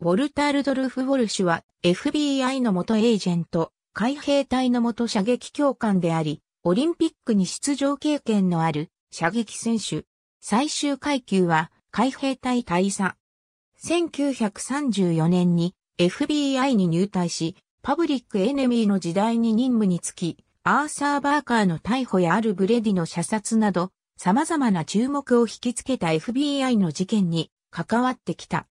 ウォルター・ルドルフ・ウォルシュは FBI の元エージェント、海兵隊の元射撃教官であり、オリンピックに出場経験のある射撃選手。最終階級は海兵隊大佐。1934年に FBI に入隊し、パブリックエネミーの時代に任務につき、アーサー・バーカーの逮捕やアルブレディの射殺など、様々な注目を引きつけた FBI の事件に関わってきた。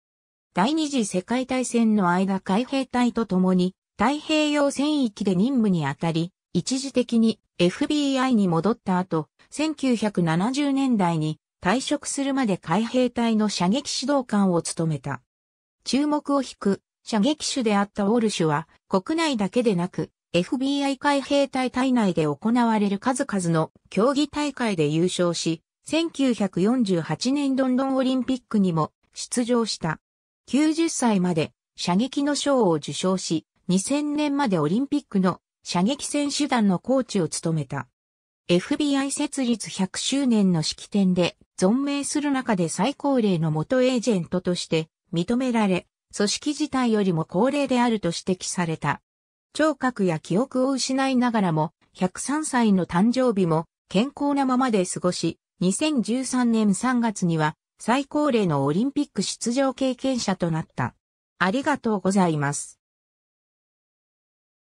第二次世界大戦の間海兵隊と共に太平洋戦域で任務にあたり、一時的に FBI に戻った後、1970年代に退職するまで海兵隊の射撃指導官を務めた。注目を引く射撃手であったウォルシュは国内だけでなく FBI 海兵隊隊内で行われる数々の競技大会で優勝し、1948年ロンドンオリンピックにも出場した。90歳まで射撃の賞を受賞し、2000年までオリンピックの射撃選手団のコーチを務めた。FBI 設立100周年の式典で存命する中で最高齢の元エージェントとして認められ、組織自体よりも高齢であると指摘された。聴覚や記憶を失いながらも、103歳の誕生日も健康なままで過ごし、2013年3月には最高齢のオリンピック出場経験者となった。ありがとうございます。